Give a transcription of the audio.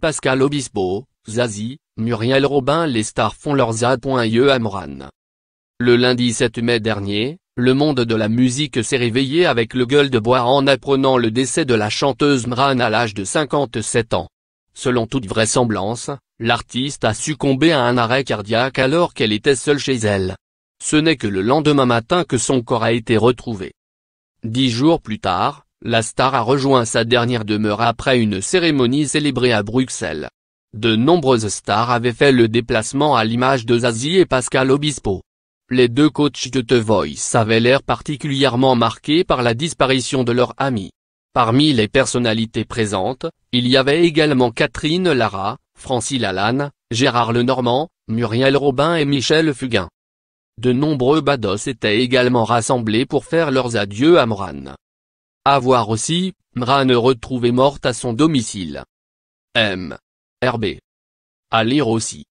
Pascal Obispo, Zazie, Muriel Robin Les stars font leurs à e Amran. Le lundi 7 mai dernier, le monde de la musique s'est réveillé avec le gueule de bois en apprenant le décès de la chanteuse Mran à l'âge de 57 ans. Selon toute vraisemblance, l'artiste a succombé à un arrêt cardiaque alors qu'elle était seule chez elle. Ce n'est que le lendemain matin que son corps a été retrouvé. Dix jours plus tard, la star a rejoint sa dernière demeure après une cérémonie célébrée à Bruxelles. De nombreuses stars avaient fait le déplacement à l'image de Zazie et Pascal Obispo. Les deux coachs de The Voice avaient l'air particulièrement marqués par la disparition de leur ami. Parmi les personnalités présentes, il y avait également Catherine Lara, Francis Lalanne, Gérard Lenormand, Muriel Robin et Michel Fugain. De nombreux bados étaient également rassemblés pour faire leurs adieux à Morane. À voir aussi, ne retrouvée morte à son domicile. M. Rb. À lire aussi.